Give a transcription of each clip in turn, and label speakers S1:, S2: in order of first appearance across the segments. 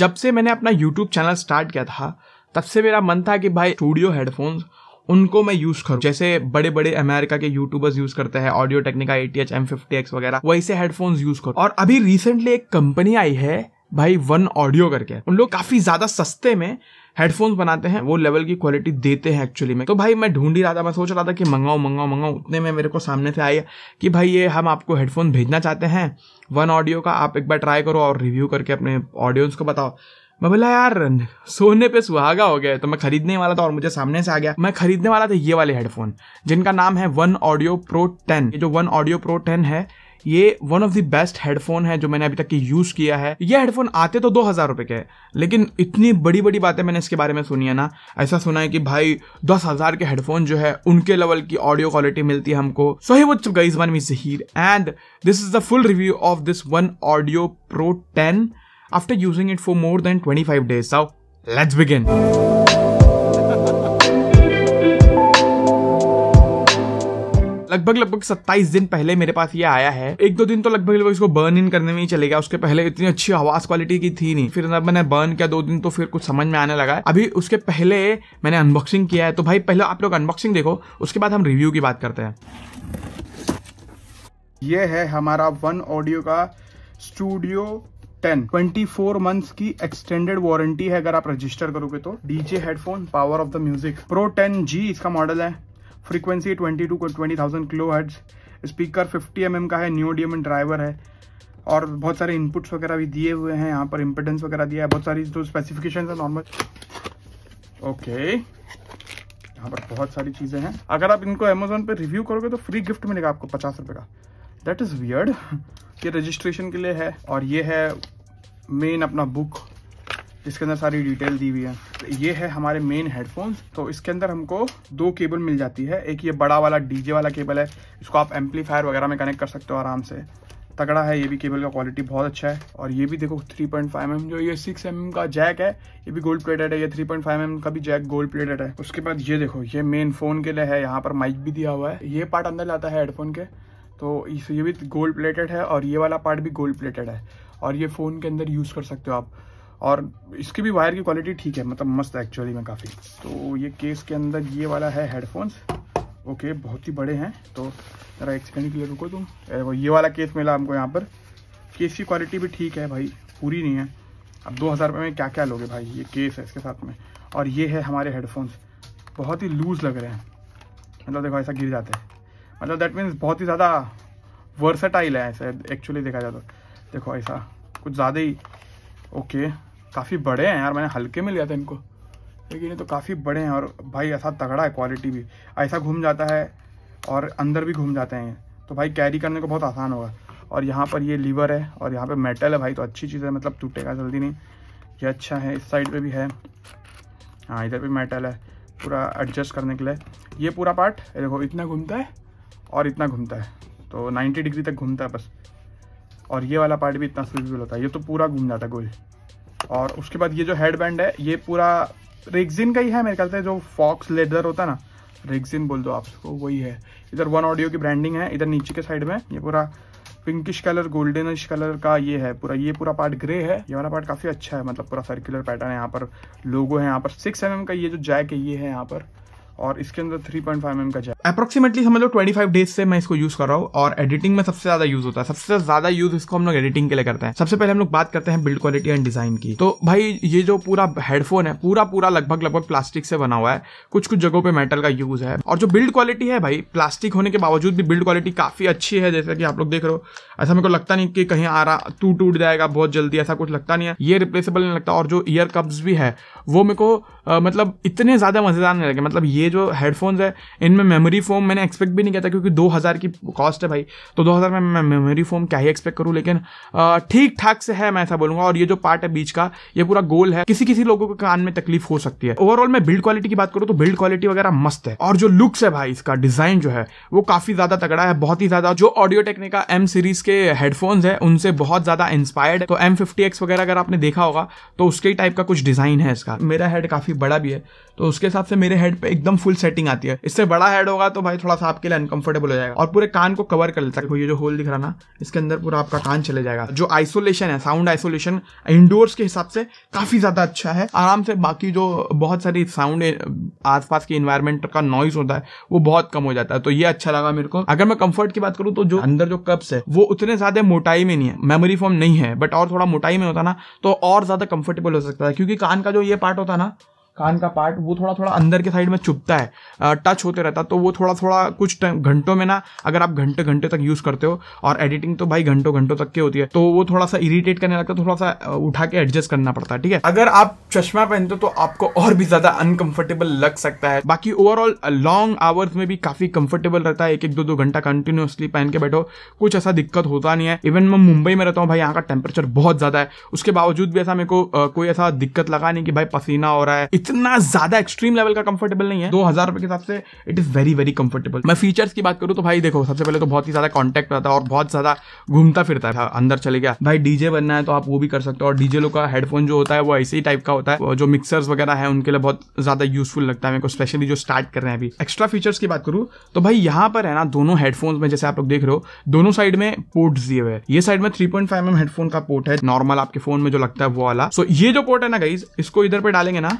S1: जब से मैंने अपना यूट्यूब चैनल स्टार्ट किया था तब से मेरा मन था कि भाई स्टूडियो हेडफोन्स उनको मैं यूज करूँ जैसे बड़े बड़े अमेरिका के यूट्यूबर्स यूज करते हैं audio Technica A T H M fifty X वगैरह वैसे हेडफोन्स यूज करूँ और अभी रिसेंटली एक कंपनी आई है भाई वन ऑडियो करके उन लोग काफी ज्यादा सस्ते में हेडफोन्स बनाते हैं वो लेवल की क्वालिटी देते हैं एक्चुअली में तो भाई मैं ढूंढ ही रहा था मैं सोच रहा था कि मंगाओ मंगाओ मंगाओ उतने में मेरे को सामने से आई कि भाई ये हम आपको हेडफोन भेजना चाहते हैं वन ऑडियो का आप एक बार ट्राई करो और रिव्यू करके अपने ऑडियंस को बताओ मैं बोला यार सोने पे सुहागा हो गया तो मैं खरीदने वाला था और मुझे सामने से आ गया मैं खरीदने वाला था ये वाले हेडफोन जिनका नाम है वन ऑडियो प्रो टेन जो वन ऑडियो प्रो टेन है ये one of the best headphone है जो मैंने अभी तक यूज किया है ये हेडफोन आते तो दो हजार रुपए के लेकिन इतनी बड़ी बड़ी बातें मैंने इसके बारे में सुनी है ना ऐसा सुना है कि भाई दस हजार के हेडफोन जो है उनके लेवल की ऑडियो क्वालिटी मिलती है हमको so hi what's guys one me Zaheer and this is the full review of this one audio pro ten after using it for more than twenty five days so let's begin लगभग लगभग सत्ताईस दिन पहले मेरे पास ये आया है एक दो दिन तो लगभग लगभग इसको बर्न इन करने में ही चलेगा उसके पहले इतनी अच्छी आवाज क्वालिटी की थी नहीं फिर मैंने बर्न किया दो दिन तो फिर कुछ समझ में आने लगा अभी उसके पहले मैंने अनबॉक्सिंग किया है तो भाई पहले आप लोग अनबॉक्सिंग देखो उसके बाद हम रिव्यू की बात करते हैं ये है हमारा वन ऑडियो का studio ten twenty four months की एक्सटेंडेड वारंटी है अगर आप रजिस्टर करोगे तो DJ headphone power of the music pro ten जी इसका मॉडल है frequency twenty to twenty thousand kilo hertz speaker fifty M का है न्यू डी ड्राइवर है और बहुत सारे इनपुट्स वगैरह भी दिए हुए हैं यहाँ पर इम्पिटेंस वगैरह दिया है बहुत सारी जो स्पेसिफिकेशन है नॉर्मल ओके यहाँ पर बहुत सारी चीज़ें हैं अगर आप इनको अमेजोन पर रिव्यू करोगे तो फ्री गिफ्ट मिलेगा आपको पचास रुपये का दैट इज़ वियर्ड ये रजिस्ट्रेशन के लिए है और ये है मेन अपना बुक जिसके अंदर सारी डिटेल दी हुई है तो ये है हमारे मेन हेडफोन्स तो इसके अंदर हमको दो केबल मिल जाती है एक ये बड़ा वाला डीजे वाला केबल है इसको आप एम्पलीफायर वगैरह में कनेक्ट कर सकते हो आराम से तगड़ा है ये भी केबल का क्वालिटी बहुत अच्छा है और ये भी देखो 3.5 पॉइंट mm जो ये 6 mm का जैक है ये भी गोल्ड प्लेटेड है ये 3.5 पॉइंट mm का भी जैक गोल्ड प्लेटेड है उसके बाद ये देखो ये मेन फोन के लिए है यहाँ पर माइक भी दिया हुआ है ये पार्ट अंदर जाता है हेडफोन के तो ये भी गोल्ड प्लेटेड है और ये वाला पार्ट भी गोल्ड प्लेटेड है और ये फ़ोन के अंदर यूज़ कर सकते हो आप और इसकी भी वायर की क्वालिटी ठीक है मतलब मस्त एक्चुअली में काफ़ी तो ये केस के अंदर ये वाला है हेडफोन्स ओके बहुत ही बड़े हैं तो ज़रा एक सेकेंड के लिए रुको तुम ये वाला केस मिला हमको यहाँ पर केस की क्वालिटी भी ठीक है भाई पूरी नहीं है अब दो हज़ार रुपये में क्या क्या लोगे भाई ये केस है इसके साथ में और ये है हमारे हेडफोन्स बहुत ही लूज़ लग रहे हैं मतलब देखो ऐसा गिर जाते हैं मतलब दैट मीन्स बहुत ही ज़्यादा वर्सटाइल है ऐसे एक्चुअली देखा जाए तो देखो ऐसा कुछ ज़्यादा ही ओके काफ़ी बड़े हैं यार मैंने हल्के में लिया था इनको लेकिन ये तो काफ़ी बड़े हैं और भाई ऐसा तगड़ा है क्वालिटी भी ऐसा घूम जाता है और अंदर भी घूम जाते हैं तो भाई कैरी करने को बहुत आसान होगा और यहाँ पर ये लीवर है और यहाँ पे मेटल है भाई तो अच्छी चीज़ है मतलब टूटेगा जल्दी नहीं ये अच्छा है इस साइड पे भी है हाँ इधर भी मेटल है पूरा एडजस्ट करने के लिए ये पूरा पार्ट देखो इतना घूमता है और इतना घूमता है तो 90 डिग्री तक घूमता है बस और ये वाला पार्ट भी इतना स्विचबल होता है ये तो पूरा घूम जाता है गोल और उसके बाद ये जो हेड बैंड है ये पूरा रेगजिन का ही है मेरे ख्याल से जो फॉक्स लेदर होता है ना रेगजिन बोल दो आप उसको वही है इधर वन ऑडियो की ब्रांडिंग है इधर नीचे के साइड में ये पूरा पिंकिश कलर गोल्डनिश कलर का ये है पूरा ये पूरा पार्ट ग्रे है ये वाला पार्ट काफ़ी अच्छा है मतलब पूरा सर्कुलर पैटर्न है यहाँ पर लोगो है यहाँ पर सिक्स एम mm का ये जो जैक है ये है यहाँ पर और इसके अंदर थ्री पॉइंट फाइव एम का जैक अप्रोक्सीमेटली समझ लो ट्वेंटी फाइव डेज से मैं इसको यूज कर रहा हूँ और एडिटिंग में सबसे ज्यादा यूज होता है सबसे ज्यादा यूज इसको हम लोग एडिटिंग के लिए करते हैं सबसे पहले हम लोग बात करते हैं बिल्ड क्वालिटी एंड डिजाइन की तो भाई ये जो पूरा हेडफोन है पूरा पूरा लगभग लगभग प्लास्टिक से बना हुआ है कुछ कुछ जगहों पर मेटल का यूज है और जो बिल्ड क्वालिटी है भाई प्लास्टिक होने के बावजूद भी बिल्ड क्वालिटी काफी अच्छी है जैसे कि आप लोग देख रहे हो ऐसा मेरे को लगता नहीं कि कहीं आ रहा टूट टूट जाएगा बहुत जल्दी ऐसा कुछ लगता नहीं है ये रिप्लेसेबल नहीं लगता और जो ईयर कप्स भी है वो मेरे को मतलब इतने ज्यादा मजेदार नहीं लगे मतलब ये जो हेडफोन्स है इनमें मेमोरी मेमोरी फोम मैंने एक्सपेक्ट भी नहीं किया था क्योंकि दो हज़ार की कॉस्ट है भाई तो दो हज़ार में मैं मेमोरी फोम क्या ही एक्सपेक्ट करूँ लेकिन ठीक ठाक से है मैं ऐसा बोलूँगा और ये जो पार्ट है बीच का ये पूरा गोल है किसी किसी लोगों के कान में तकलीफ हो सकती है ओवरऑल मैं बिल्ड क्वालिटी की बात करूँ तो बिल्ड क्वालिटी वगैरह मस्त है और जो लुक्स है भाई इसका डिज़ाइन जो है वो काफ़ी ज़्यादा तगड़ा है बहुत ही ज़्यादा जो ऑडियो टेक्निका एम सीरीज़ के हेडफोन्स है उनसे बहुत ज़्यादा इंस्पायर्ड है तो एम फिफ्टी एक्स वगैरह अगर आपने देखा होगा तो उसके ही टाइप का कुछ डिज़ाइन है इसका मेरा हेड काफ़ी बड़ा भी है तो उसके हिसाब से मेरे हेड पे एकदम फुल सेटिंग आती है इससे बड़ा हेड होगा होगा तो भाई थोड़ा सा आपके लिए अनकंफर्टेबल हो जाएगा और पूरे कान को कवर कर लेता है ये जो होल दिख रहा ना इसके अंदर पूरा आपका कान चले जाएगा जो आइसोलेशन है साउंड आइसोलेशन इंडोर्स के हिसाब से काफ़ी ज़्यादा अच्छा है आराम से बाकी जो बहुत सारी साउंड आसपास के इन्वायरमेंट का नॉइज होता है वो बहुत कम हो जाता है तो ये अच्छा लगा मेरे को अगर मैं कंफर्ट की बात करूं तो जो अंदर जो कप्स है वो उतने ज़्यादा मोटाई में नहीं है मेमोरी फॉर्म नहीं है बट और थोड़ा मोटाई में होता ना तो और ज़्यादा कंफर्टेबल हो सकता है क्योंकि कान का जो ये पार्ट होता ना कान का पार्ट वो थोड़ा थोड़ा अंदर के साइड में चुपता है टच होते रहता तो वो थोड़ा थोड़ा कुछ घंटों में ना अगर आप घंटे घंटे तक यूज़ करते हो और एडिटिंग तो भाई घंटों घंटों तक की होती है तो वो थोड़ा सा इरीटेट करने लगता है तो थोड़ा सा उठा के एडजस्ट करना पड़ता है ठीक है अगर आप चश्मा पहनते हो तो आपको और भी ज़्यादा अनकम्फर्टेबल लग सकता है बाकी ओवरऑल लॉन्ग आवर्स में भी काफ़ी कंफर्टेबल रहता है एक एक दो दो घंटा कंटिन्यूसली पहन के बैठो कुछ ऐसा दिक्कत होता नहीं है इवन मैं मुंबई में रहता हूँ भाई यहाँ का टेम्परेचर बहुत ज़्यादा है उसके बावजूद भी ऐसा मेरे को कोई ऐसा दिक्कत लगा नहीं कि भाई पसीना हो रहा है इतना ज्यादा एक्सट्रीम लेवल का कंफर्टेबल नहीं है दो हजार रुपए के हिसाब से it is very very comfortable मैं फीचर्स की बात करूँ तो भाई देखो सबसे पहले तो बहुत ही ज्यादा कॉन्टेक्ट रहता है और बहुत ज्यादा घूमता फिरता है अंदर चले गया भाई डीजे बनना है तो आप वो भी कर सकते हो और डीजे लोग का हेडफोन जो होता है वो ऐसे ही टाइप का होता है जो मिक्सर्स वगैरह है उनके लिए बहुत ज्यादा यूजफुल लगता है मेरे को स्पेशली जो स्टार्ट कर रहे हैं अभी एक्स्ट्रा फीचर्स की बात करूँ तो भाई यहाँ पर है ना दोनों हेडफोन्स में जैसे आप लोग देख रहे हो दोनों साइड में पोर्ट दिए हुए ये साइड में three point five M headphone का पोर्ट है नॉर्मल आपके फोन में जो लगता है वो वाला सो so, ये जो पोर्ट है ना गाइज इसको इधर पे डालेंगे ना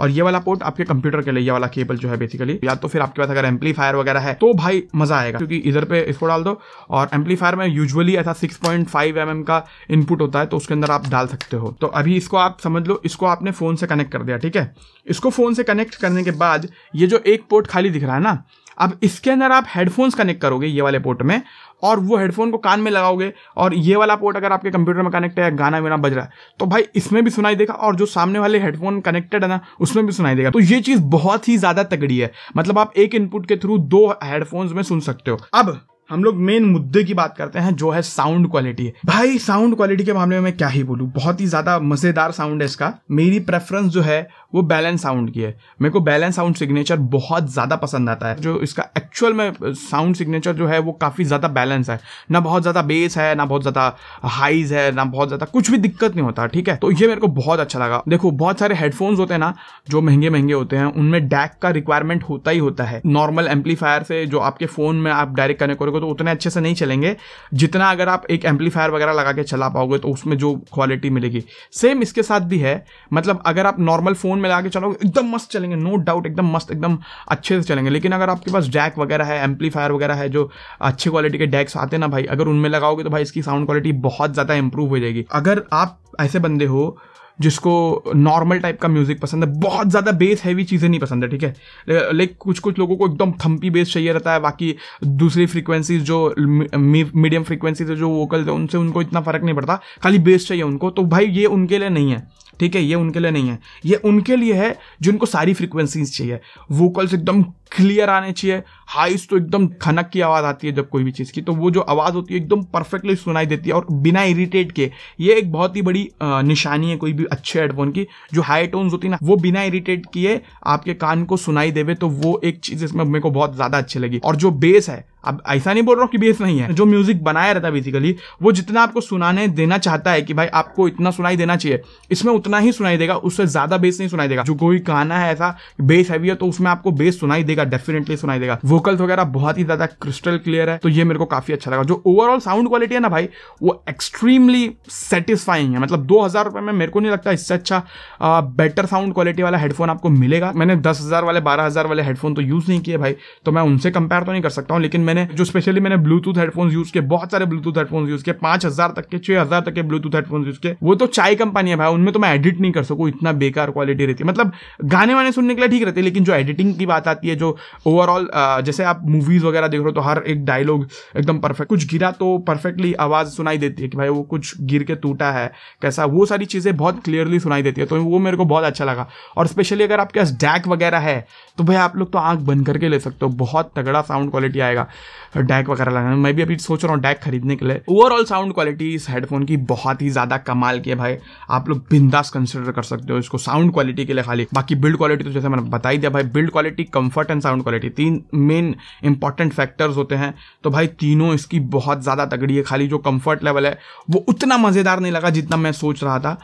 S1: और ये वाला पोर्ट आपके कंप्यूटर के लिए ये वाला केबल जो है बेसिकली या तो फिर आपके पास अगर एम्पलीफायर वगैरह है तो भाई मजा आएगा क्योंकि इधर पे इसको डाल दो और एम्पलीफायर में यूजुअली ऐसा 6.5 पॉइंट mm का इनपुट होता है तो उसके अंदर आप डाल सकते हो तो अभी इसको आप समझ लो इसको आपने फोन से कनेक्ट कर दिया ठीक है इसको फोन से कनेक्ट करने के बाद ये जो एक पोर्ट खाली दिख रहा है ना अब इसके अंदर आप हेडफोन्स कनेक्ट करोगे ये वाले पोर्ट में और वो हेडफोन को कान में लगाओगे और ये वाला पोर्ट अगर आपके कंप्यूटर में कनेक्ट है गाना वाना बज रहा है तो भाई इसमें भी सुनाई देगा और जो सामने वाले हेडफोन कनेक्टेड है ना उसमें भी सुनाई देगा तो ये चीज बहुत ही ज्यादा तगड़ी है मतलब आप एक इनपुट के थ्रू दो हेडफोन्स में सुन सकते हो अब हम लोग मेन मुद्दे की बात करते हैं जो है साउंड क्वालिटी भाई साउंड क्वालिटी के मामले में मैं क्या ही बोलूँ बहुत ही ज्यादा मजेदार साउंड है इसका मेरी प्रेफरेंस जो है वो बैलेंस साउंड की है मेरे को बैलेंस साउंड सिग्नेचर बहुत ज़्यादा पसंद आता है जो इसका एक्चुअल में साउंड सिग्नेचर जो है वो काफ़ी ज़्यादा बैलेंस है ना बहुत ज़्यादा बेस है ना बहुत ज़्यादा हाइज है ना बहुत ज़्यादा कुछ भी दिक्कत नहीं होता ठीक है तो ये मेरे को बहुत अच्छा लगा देखो बहुत सारे हेडफोन्स होते हैं ना जो महंगे महंगे होते हैं उनमें डैक का रिक्वायरमेंट होता ही होता है नॉर्मल एम्पलीफायर से जो आपके फ़ोन में आप डायरेक्ट कनेक्ट करोगे तो उतने अच्छे से नहीं चलेंगे जितना अगर आप एक एम्पलीफायर वगैरह लगा के चला पाओगे तो उसमें जो क्वालिटी मिलेगी सेम इसके साथ भी है मतलब अगर आप नॉर्मल फ़ोन लगा के चलाओगे एकदम मस्त चलेंगे नो डाउट एकदम मस्त एकदम अच्छे से चलेंगे लेकिन अगर आपके पास जैक वगैरह है एम्पलीफायर वगैरह है जो अच्छे क्वालिटी के डैक्स आते ना भाई अगर उनमें लगाओगे तो भाई इसकी साउंड क्वालिटी बहुत ज़्यादा इंप्रूव हो जाएगी अगर आप ऐसे बंदे हो जिसको नॉर्मल टाइप का म्यूजिक पसंद है बहुत ज़्यादा बेस हैवी चीज़ें नहीं पसंद है ठीक है लाइक कुछ कुछ लोगों को एकदम थम्पी बेस चाहिए रहता है बाकी दूसरी फ्रीक्वेंसीज जो मीडियम फ्रीक्वेंसीज जो वोकल्स है उनसे उनको इतना फ़र्क नहीं पड़ता खाली बेस चाहिए उनको तो भाई ये उनके लिए नहीं है ठीक है ये उनके लिए नहीं है ये उनके लिए है जिनको सारी फ्रिक्वेंसीज चाहिए वोकल्स एकदम क्लियर आने चाहिए हाइस तो एकदम खनक की आवाज़ आती है जब कोई भी चीज़ की तो वो जो आवाज़ होती है एकदम परफेक्टली सुनाई देती है और बिना इरिटेट के ये एक बहुत ही बड़ी निशानी है कोई भी अच्छे हेडफोन की जो हाई टोन्स होती ना वो बिना इरिटेट किए आपके कान को सुनाई देवे तो वो एक चीज इसमें मेरे को बहुत ज्यादा अच्छी लगी और जो बेस है अब ऐसा नहीं बोल रहा हूँ कि बेस नहीं है जो म्यूजिक बनाया रहता है बेसिकली वो जितना आपको सुनाने देना चाहता है कि भाई आपको इतना सुनाई देना चाहिए इसमें उतना ही सुनाई देगा उससे ज्यादा बेस नहीं सुनाई देगा जो कोई गाना है ऐसा बेस हैवी है तो उसमें आपको बेस सुनाई देगा डेफिनेटली सुनाई देगा वोकल्स वगैरह बहुत ही ज्यादा क्रिस्टल क्लियर है तो ये मेरे को काफी अच्छा लगा जो ओवरऑल साउंड क्वालिटी है ना भाई वो एक्सट्रीमली सेटिस्फाइंग है मतलब दो हजार रुपये में मेरे को नहीं लगता इससे अच्छा बेटर साउंड क्वालिटी वाला हेडफोन आपको मिलेगा मैंने दस हजार वाले बारह हजार वाले हेडफोन तो यूज नहीं किए भाई तो मैं उनसे कंपेयर तो नहीं कर सकता हूँ लेकिन मैंने जो स्पेशली मैंने ब्लूटूथ हेडफोन यूज किए बहुत सारे ब्लूटूथ हेडफोन यूज किए पांच हजार तक के छह हजार तक के ब्लूटूथ हेडफोन यूज किए वो तो चाय कंपनी है भाई उनमें तो मैं एडिट नहीं कर सकू इतना बेकार क्वालिटी रहती है मतलब गाने वाने सुनने के लिए ठीक रहती है लेकिन जो एडिटिंग की बात आती है जो ओवरऑल जैसे आप मूवीज वगैरह देख रहे हो तो हर एक डायलॉग एकदम परफेक्ट कुछ गिरा तो परफेक्टली आवाज सुनाई देती है कि भाई वो कुछ गिर के टूटा है कैसा वो सारी चीज़ें बहुत क्लियरली सुनाई देती है तो वो मेरे को बहुत अच्छा लगा और स्पेशली अगर आपके पास डैक वगैरह है तो भाई आप लोग तो आंख बंद करके ले सकते हो बहुत तगड़ा साउंड क्वालिटी आएगा डैक वगैरह लगाना मैं भी अभी सोच रहा हूँ डैक खरीदने के लिए ओवरऑल साउंड क्वालिटी इस हेडफोन की बहुत ही ज़्यादा कमाल की है भाई आप लोग बिंदास कंसिडर कर सकते हो इसको साउंड क्वालिटी के लिए खाली बाकी बिल्ड क्वालिटी तो जैसे मैंने बताई दिया भाई build quality comfort and sound quality तीन मेन इंपॉर्टेंट फैक्टर्स होते हैं तो भाई तीनों इसकी बहुत ज़्यादा तगड़ी है खाली जो कंफर्ट लेवल है वो उतना मज़ेदार नहीं लगा जितना मैं सोच रहा था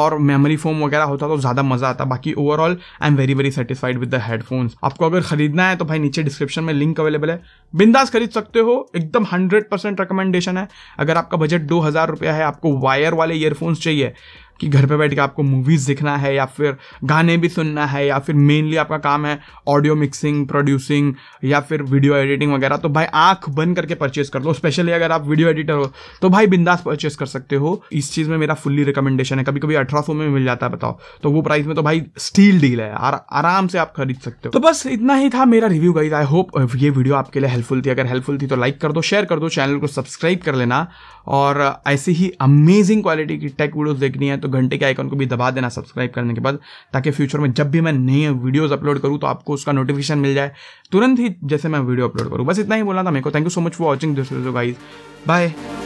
S1: और मेमोरी फोम वगैरह होता तो ज़्यादा मज़ा आता बाकी overall I am very very satisfied with the headphones आपको अगर खरीदना है तो भाई नीचे डिस्क्रिप्शन में लिंक अवेलेबल है बिंदास बिंदास खरीद सकते हो एकदम हंड्रेड परसेंट रिकमेंडेशन है अगर आपका बजट दो हज़ार रुपया है आपको वायर वाले ईयरफोन्स चाहिए कि घर पे बैठ के आपको मूवीज़ देखना है या फिर गाने भी सुनना है या फिर मेनली आपका काम है ऑडियो मिक्सिंग प्रोड्यूसिंग या फिर वीडियो एडिटिंग वगैरह तो भाई आंख बंद करके परचेज कर लो स्पेशली अगर आप वीडियो एडिटर हो तो भाई बिंदास परचेज कर सकते हो इस चीज़ में मेरा फुल्ली रिकमेंडेशन है कभी कभी अठारह में मिल जाता है बताओ तो वो प्राइस में तो भाई स्टील डील है आर, आराम से आप खरीद सकते हो तो बस इतना ही था मेरा रिव्यू गई आई होप ये वीडियो आपके लिए हेल्पफुल थी अगर हेल्पफुल थी तो लाइक कर दो शेयर कर दो चैनल को सब्सक्राइब कर लेना और ऐसी ही अमेजिंग क्वालिटी की टेक वीडियोज़ देखनी है तो तो घंटे के आइकन को भी दबा देना सब्सक्राइब करने के बाद ताकि फ्यूचर में जब भी मैं नई वीडियोज अपलोड करूँ तो आपको उसका नोटिफिकेशन मिल जाए तुरंत ही जैसे मैं वीडियो अपलोड करूँ बस इतना ही बोला था मेरे को thank you so much for watching this video guys bye